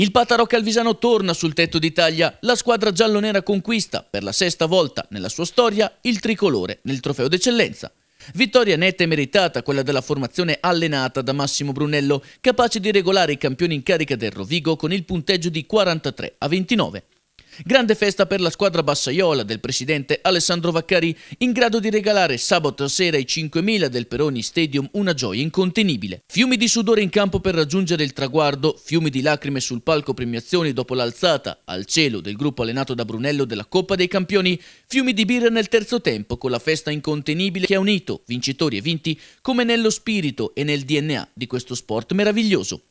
Il Pataro Calvisano torna sul tetto d'Italia, la squadra giallonera conquista per la sesta volta nella sua storia il tricolore nel trofeo d'eccellenza. Vittoria netta e meritata quella della formazione allenata da Massimo Brunello, capace di regolare i campioni in carica del Rovigo con il punteggio di 43 a 29. Grande festa per la squadra bassaiola del presidente Alessandro Vaccari, in grado di regalare sabato sera ai 5.000 del Peroni Stadium una gioia incontenibile. Fiumi di sudore in campo per raggiungere il traguardo, fiumi di lacrime sul palco premiazioni dopo l'alzata al cielo del gruppo allenato da Brunello della Coppa dei Campioni, fiumi di birra nel terzo tempo con la festa incontenibile che ha unito vincitori e vinti come nello spirito e nel DNA di questo sport meraviglioso.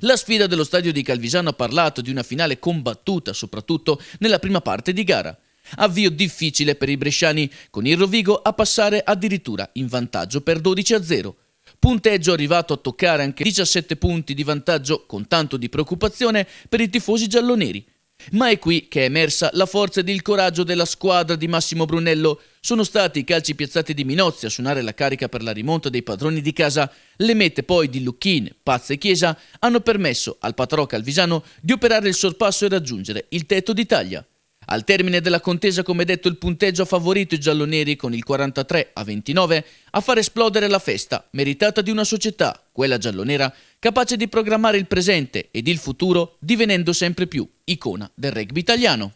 La sfida dello stadio di Calvisano ha parlato di una finale combattuta, soprattutto nella prima parte di gara. Avvio difficile per i bresciani, con il Rovigo a passare addirittura in vantaggio per 12 a 0. Punteggio arrivato a toccare anche 17 punti di vantaggio con tanto di preoccupazione per i tifosi gialloneri, ma è qui che è emersa la forza ed il coraggio della squadra di Massimo Brunello. Sono stati i calci piazzati di Minozzi a suonare la carica per la rimonta dei padroni di casa. Le mette poi di Lucchin, Pazza e Chiesa hanno permesso al patrò Calvisano di operare il sorpasso e raggiungere il tetto d'Italia. Al termine della contesa, come detto, il punteggio ha favorito i gialloneri con il 43 a 29 a far esplodere la festa meritata di una società, quella giallonera, capace di programmare il presente ed il futuro, divenendo sempre più icona del rugby italiano.